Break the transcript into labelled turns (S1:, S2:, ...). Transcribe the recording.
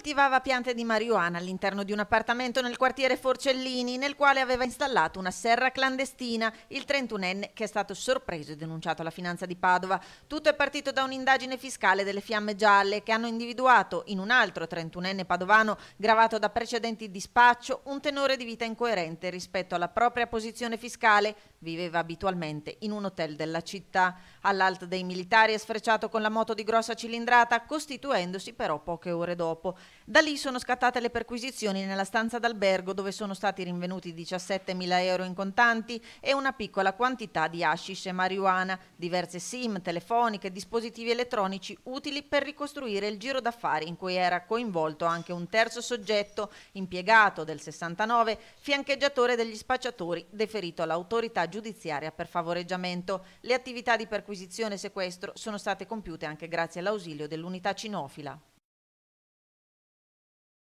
S1: coltivava piante di marijuana all'interno di un appartamento nel quartiere Forcellini, nel quale aveva installato una serra clandestina, il 31enne che è stato sorpreso e denunciato alla finanza di Padova. Tutto è partito da un'indagine fiscale delle fiamme gialle che hanno individuato in un altro 31enne padovano gravato da precedenti di spaccio un tenore di vita incoerente rispetto alla propria posizione fiscale. Viveva abitualmente in un hotel della città. All'alto dei militari è sfrecciato con la moto di grossa cilindrata, costituendosi però poche ore dopo. Da lì sono scattate le perquisizioni nella stanza d'albergo dove sono stati rinvenuti 17.000 euro in contanti e una piccola quantità di hashish e marijuana, diverse sim, telefoniche, dispositivi elettronici utili per ricostruire il giro d'affari in cui era coinvolto anche un terzo soggetto, impiegato del 69, fiancheggiatore degli spacciatori, deferito all'autorità giudiziaria per favoreggiamento. Le attività di perquisizione e sequestro sono state compiute anche grazie all'ausilio dell'unità cinofila.